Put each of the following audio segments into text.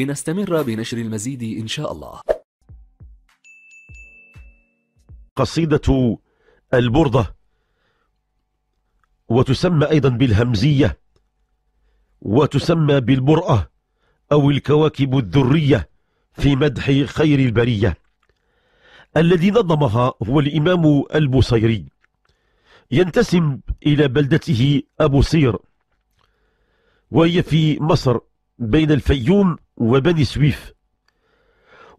لنستمر بنشر المزيد إن شاء الله قصيدة البردة وتسمى أيضا بالهمزية وتسمى بالبرأة أو الكواكب الذرية في مدح خير البرية الذي نظمها هو الإمام البصيري ينتسم إلى بلدته أبو صير وهي في مصر بين الفيوم وبني سويف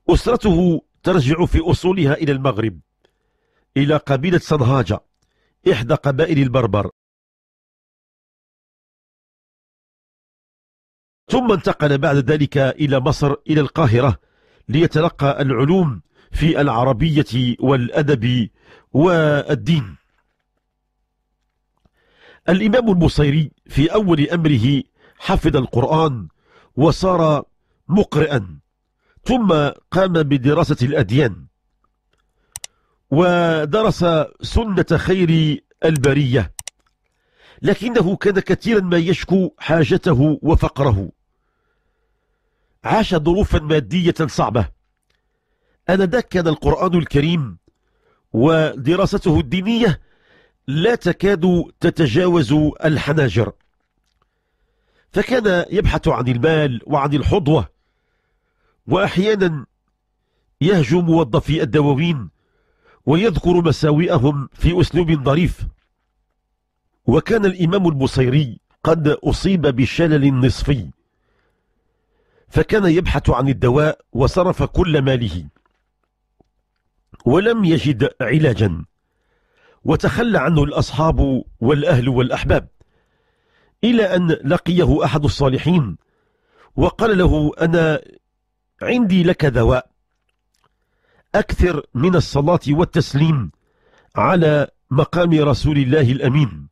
أسرته ترجع في أصولها إلى المغرب إلى قبيلة صنهاجة إحدى قبائل البربر ثم انتقل بعد ذلك إلى مصر إلى القاهرة ليتلقى العلوم في العربية والأدب والدين الإمام البصيري في أول أمره حفظ القرآن وصار مقرئا ثم قام بدراسة الأديان ودرس سنة خير البرية لكنه كان كثيرا ما يشكو حاجته وفقره عاش ظروفا مادية صعبة أنذاك كان القرآن الكريم ودراسته الدينية لا تكاد تتجاوز الحناجر فكان يبحث عن المال وعن الحظوة وأحيانا يهجو موظفي الدواوين ويذكر مساوئهم في أسلوب ظريف وكان الإمام البصيري قد أصيب بشلل نصفي فكان يبحث عن الدواء وصرف كل ماله ولم يجد علاجا وتخلى عنه الأصحاب والأهل والأحباب إلى أن لقيه أحد الصالحين وقال له أنا عندي لك دواء أكثر من الصلاة والتسليم على مقام رسول الله الأمين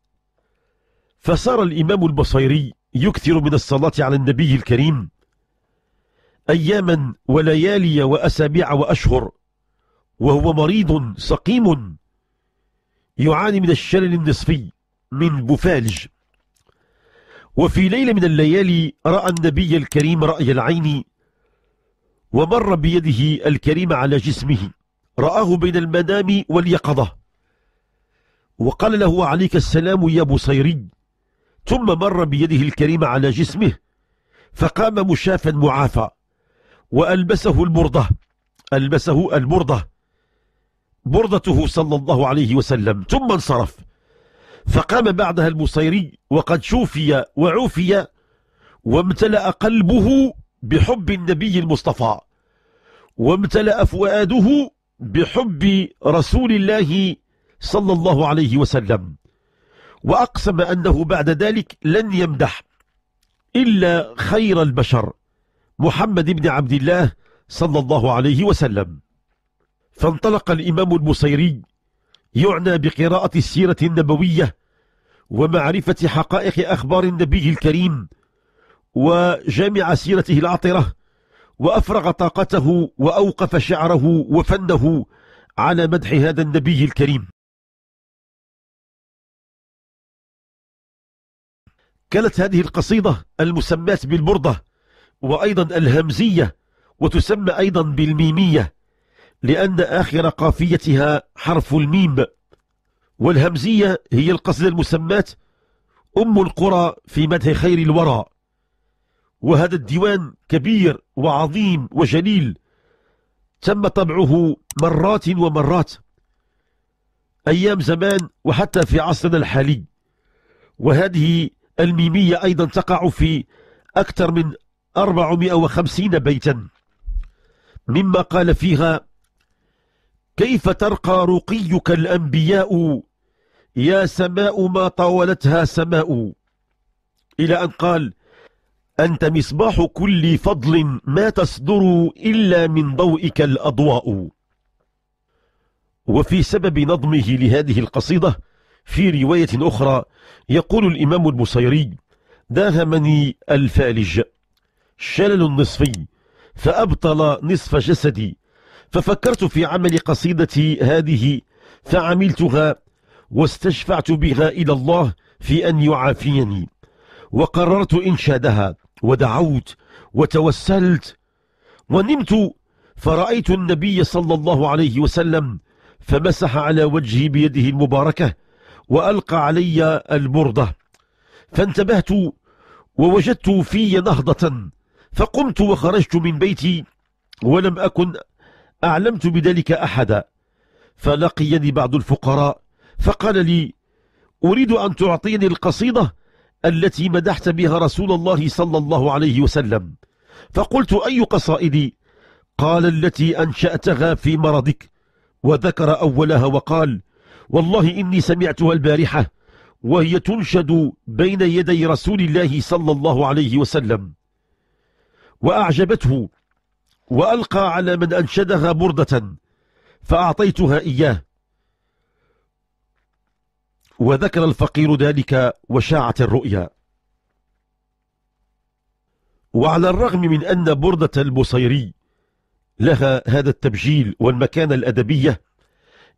فصار الإمام البصيري يكثر من الصلاة على النبي الكريم أياما وليالي وأسابيع وأشهر وهو مريض سقيم يعاني من الشلل النصفي من بفالج وفي ليلة من الليالي رأى النبي الكريم رأي العين ومر بيده الكريمة على جسمه رآه بين المنام واليقظة وقال له عليك السلام يا بصيري ثم مر بيده الكريمة على جسمه فقام مشافا معافى وألبسه البردة ألبسه البردة بردته صلى الله عليه وسلم ثم انصرف فقام بعدها المصيري وقد شوفي وعوفي وامتلأ قلبه بحب النبي المصطفى وامتلأ فؤاده بحب رسول الله صلى الله عليه وسلم وأقسم أنه بعد ذلك لن يمدح إلا خير البشر محمد بن عبد الله صلى الله عليه وسلم فانطلق الإمام البصيري يعنى بقراءة السيرة النبوية ومعرفة حقائق أخبار النبي الكريم وجمع سيرته العطرة وأفرغ طاقته وأوقف شعره وفنه على مدح هذا النبي الكريم كانت هذه القصيدة المسماة بالبردة وأيضا الهمزية وتسمى أيضا بالميمية لأن آخر قافيتها حرف الميم والهمزية هي القصيدة المسماة أم القرى في مدح خير الورى وهذا الديوان كبير وعظيم وجليل تم طبعه مرات ومرات أيام زمان وحتى في عصرنا الحالي وهذه الميمية أيضا تقع في أكثر من 450 بيتا مما قال فيها كيف ترقى رقيك الأنبياء يا سماء ما طولتها سماء إلى أن قال أنت مصباح كل فضل ما تصدر إلا من ضوئك الأضواء وفي سبب نظمه لهذه القصيدة في رواية أخرى يقول الإمام البصيري داهمني الفالج شلل نصفي فأبطل نصف جسدي ففكرت في عمل قصيدتي هذه فعملتها واستشفعت بها إلى الله في أن يعافيني وقررت إنشادها ودعوت وتوسلت ونمت فرأيت النبي صلى الله عليه وسلم فمسح على وجهي بيده المباركة وألقى علي البردة فانتبهت ووجدت في نهضة فقمت وخرجت من بيتي ولم أكن أعلمت بذلك أحدا فلقيني بعض الفقراء فقال لي أريد أن تعطيني القصيدة التي مدحت بها رسول الله صلى الله عليه وسلم فقلت أي قصائدي قال التي أنشأتها في مرضك وذكر أولها وقال والله إني سمعتها البارحة وهي تنشد بين يدي رسول الله صلى الله عليه وسلم وأعجبته وألقى على من أنشدها بردة فأعطيتها إياه وذكر الفقير ذلك وشاعت الرؤيا وعلى الرغم من أن بردة البصيري لها هذا التبجيل والمكانة الأدبية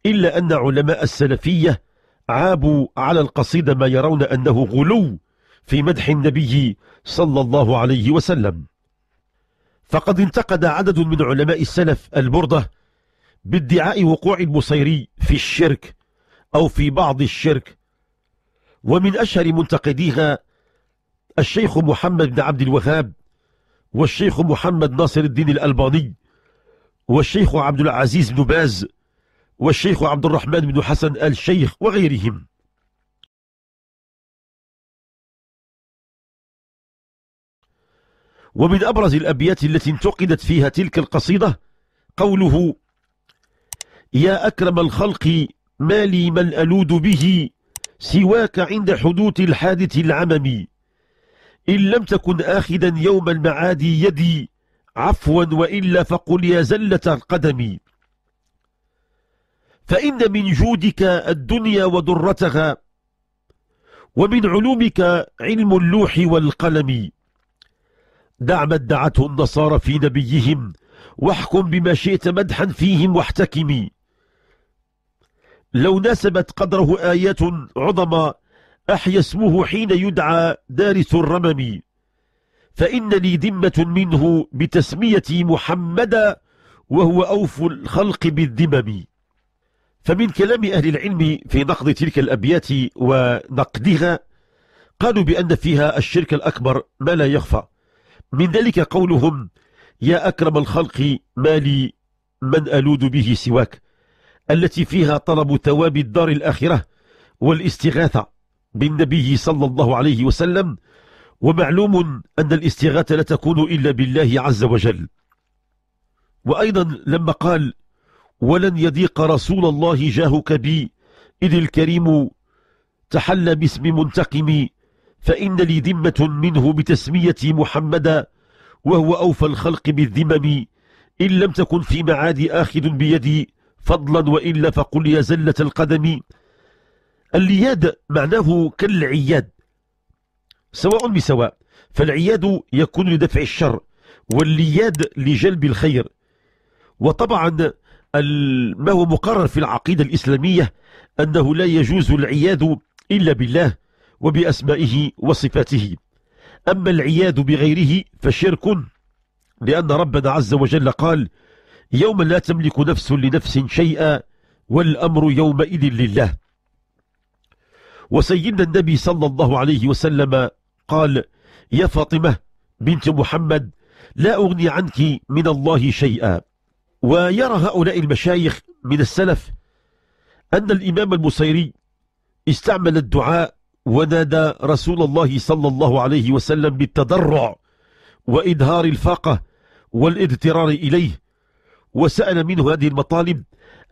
إلا أن علماء السلفية عابوا على القصيدة ما يرون أنه غلو في مدح النبي صلى الله عليه وسلم فقد انتقد عدد من علماء السلف البردة بادعاء وقوع البصيري في الشرك أو في بعض الشرك ومن أشهر منتقديها الشيخ محمد بن عبد الوهاب والشيخ محمد ناصر الدين الألباني والشيخ عبد العزيز بن باز والشيخ عبد الرحمن بن حسن آل الشيخ وغيرهم ومن أبرز الأبيات التي انتقدت فيها تلك القصيدة قوله يا أكرم الخلق ما لي من ألود به سواك عند حدوث الحادث العممي إن لم تكن آخذا يوم المعاد يدي عفوا وإلا فقل يا زلة القدم فإن من جودك الدنيا وضرتها ومن علومك علم اللوح والقلم دع ما ادعته النصارى في نبيهم واحكم بما شئت مدحا فيهم واحتكمي لو ناسبت قدره آيات عظمى أحيا اسمه حين يدعى دارس الرمم فإن لي ذمة منه بتسميتي محمدا وهو أوف الخلق بالذمم فمن كلام أهل العلم في نقد تلك الأبيات ونقدها قالوا بأن فيها الشرك الأكبر ما لا يخفى من ذلك قولهم يا أكرم الخلق ما لي من ألود به سواك التي فيها طلب ثواب الدار الآخرة والاستغاثة بالنبي صلى الله عليه وسلم ومعلوم أن الاستغاثة لا تكون إلا بالله عز وجل وأيضا لما قال ولن يضيق رسول الله جاهك بي إذ الكريم تحلى باسم منتقم فإن لي ذمة منه بتسمية محمدا وهو أوفى الخلق بالذمم إن لم تكن في معادي آخذ بيدي فضلا وإلا فقل يا زلة القدم اللياد معناه كالعياد سواء بسواء فالعياد يكون لدفع الشر واللياد لجلب الخير وطبعا ما هو مقرر في العقيدة الإسلامية أنه لا يجوز العياد إلا بالله وبأسمائه وصفاته أما العياد بغيره فشرك لأن ربنا عز وجل قال يوم لا تملك نفس لنفس شيئا والأمر يومئذ لله وسيدنا النبي صلى الله عليه وسلم قال يا فاطمة بنت محمد لا أغني عنك من الله شيئا ويرى هؤلاء المشايخ من السلف أن الإمام المصيري استعمل الدعاء ونادى رسول الله صلى الله عليه وسلم بالتضرع وإدهار الفاقة والاضطرار إليه وسأل منه هذه المطالب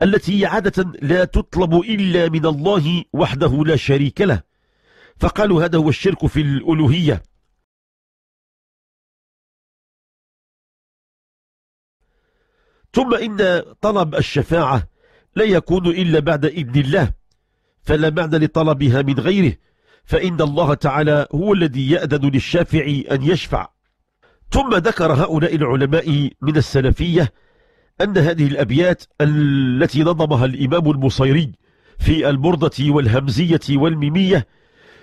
التي عادة لا تطلب إلا من الله وحده لا شريك له فقالوا هذا هو الشرك في الألوهية ثم إن طلب الشفاعة لا يكون إلا بعد إذن الله فلا معنى لطلبها من غيره فإن الله تعالى هو الذي يأذن للشافع أن يشفع ثم ذكر هؤلاء العلماء من السلفية أن هذه الأبيات التي نظمها الإمام البصيري في البردة والهمزية والميمية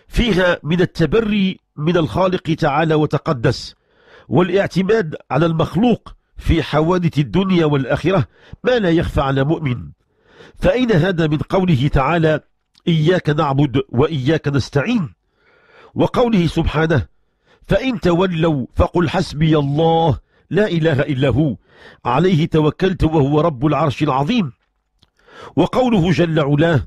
فيها من التبري من الخالق تعالى وتقدس والاعتماد على المخلوق في حوادث الدنيا والآخرة ما لا يخفى على مؤمن فأين هذا من قوله تعالى إياك نعبد وإياك نستعين وقوله سبحانه فإن تولوا فقل حسبي الله لا إله إلا هو عليه توكلت وهو رب العرش العظيم وقوله جل علاه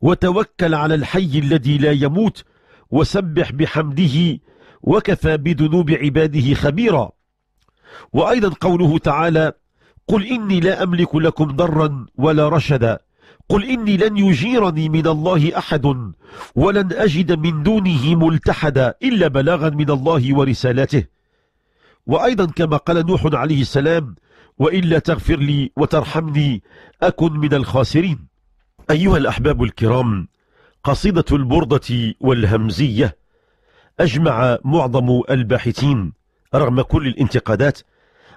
وتوكل على الحي الذي لا يموت وسبح بحمده وكفى بذنوب عباده خبيرا وأيضا قوله تعالى قل إني لا أملك لكم ضرا ولا رشدا قل إني لن يجيرني من الله أحد ولن أجد من دونه ملتحدا إلا بلاغا من الله ورسالته وأيضا كما قال نوح عليه السلام وإلا تغفر لي وترحمني أكن من الخاسرين أيها الأحباب الكرام قصيدة البردة والهمزية أجمع معظم الباحثين رغم كل الانتقادات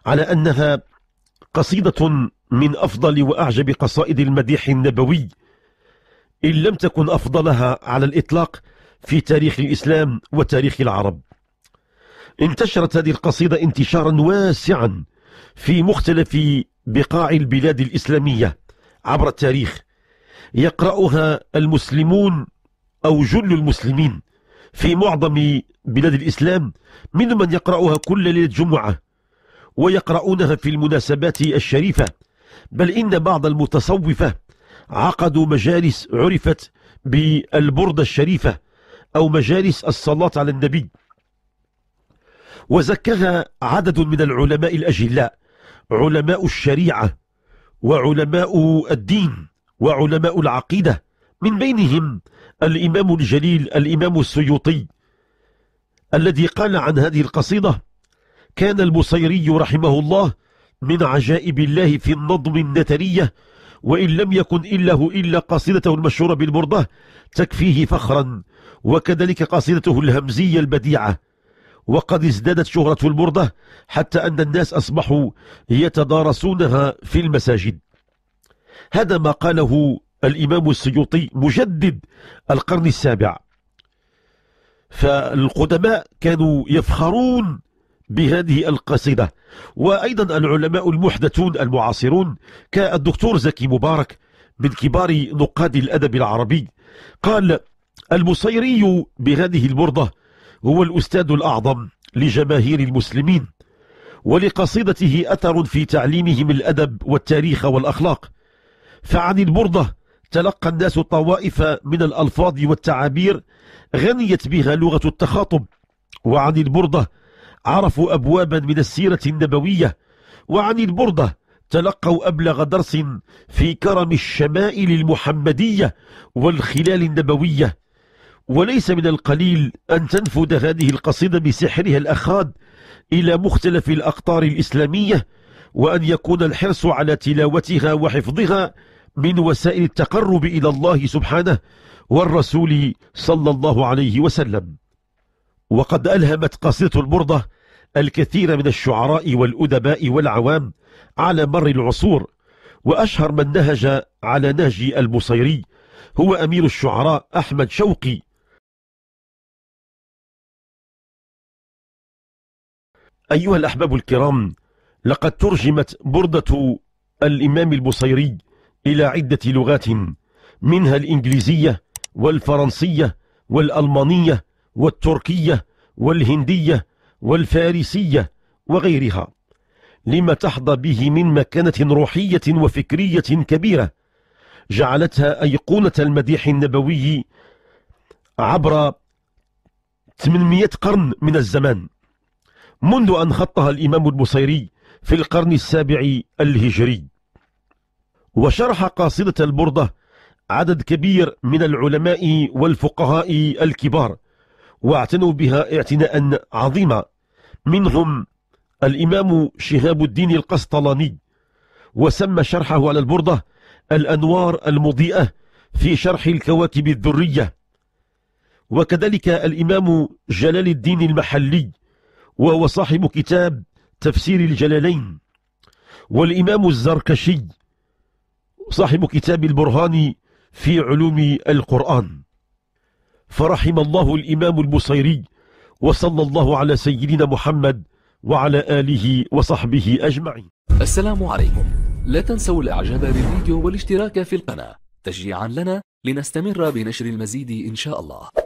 على أنها قصيدة من أفضل وأعجب قصائد المديح النبوي إن لم تكن أفضلها على الإطلاق في تاريخ الإسلام وتاريخ العرب انتشرت هذه القصيدة انتشارا واسعا في مختلف بقاع البلاد الإسلامية عبر التاريخ يقرأها المسلمون أو جل المسلمين في معظم بلاد الإسلام منهم من يقرأها كل ليلة جمعة ويقرؤونها في المناسبات الشريفة بل إن بعض المتصوفة عقدوا مجالس عرفت بالبردة الشريفة أو مجالس الصلاة على النبي وزكها عدد من العلماء الأجلاء علماء الشريعة وعلماء الدين وعلماء العقيدة من بينهم الإمام الجليل الإمام السيوطي الذي قال عن هذه القصيدة كان البصيري رحمه الله من عجائب الله في النظم النثرية وإن لم يكن إله إلا قصيدته المشهورة بالبردة تكفيه فخرا وكذلك قصيدته الهمزية البديعة وقد ازدادت شهرة البردة حتى أن الناس أصبحوا يتدارسونها في المساجد هذا ما قاله الإمام السيوطي مجدد القرن السابع فالقدماء كانوا يفخرون بهذه القصيدة وأيضا العلماء المحدثون المعاصرون كالدكتور زكي مبارك من كبار نقاد الأدب العربي قال المصيري بهذه البردة هو الأستاذ الأعظم لجماهير المسلمين ولقصيدته أثر في تعليمهم الأدب والتاريخ والأخلاق فعن البردة تلقى الناس طوائف من الألفاظ والتعابير غنيت بها لغة التخاطب وعن البردة عرفوا أبوابا من السيرة النبوية وعن البردة تلقوا أبلغ درس في كرم الشمائل المحمدية والخلال النبوية وليس من القليل أن تنفذ هذه القصيدة بسحرها الأخاد إلى مختلف الأقطار الإسلامية وأن يكون الحرص على تلاوتها وحفظها من وسائل التقرب إلى الله سبحانه والرسول صلى الله عليه وسلم وقد ألهمت قصيدة المرضى الكثير من الشعراء والأدباء والعوام على مر العصور وأشهر من نهج على نهج البصيري هو أمير الشعراء أحمد شوقي أيها الأحباب الكرام لقد ترجمت بردة الإمام البصيري إلى عدة لغات منها الإنجليزية والفرنسية والألمانية والتركية والهندية والفارسية وغيرها لما تحظى به من مكانة روحية وفكرية كبيرة جعلتها أيقونة المديح النبوي عبر 800 قرن من الزمان منذ أن خطها الإمام البصيري في القرن السابع الهجري وشرح قاصدة البردة عدد كبير من العلماء والفقهاء الكبار واعتنوا بها اعتناء عظيما منهم الإمام شهاب الدين القسطلاني وسمى شرحه على البردة الأنوار المضيئة في شرح الكواكب الذرية وكذلك الإمام جلال الدين المحلي وهو صاحب كتاب تفسير الجلالين والإمام الزركشي صاحب كتاب البرهان في علوم القرآن فرحم الله الإمام البصيري وصلى الله على سيدنا محمد وعلى آله وصحبه أجمعين السلام عليكم لا تنسوا الإعجاب بالفيديو والاشتراك في القناة تشجيعا لنا لنستمر بنشر المزيد إن شاء الله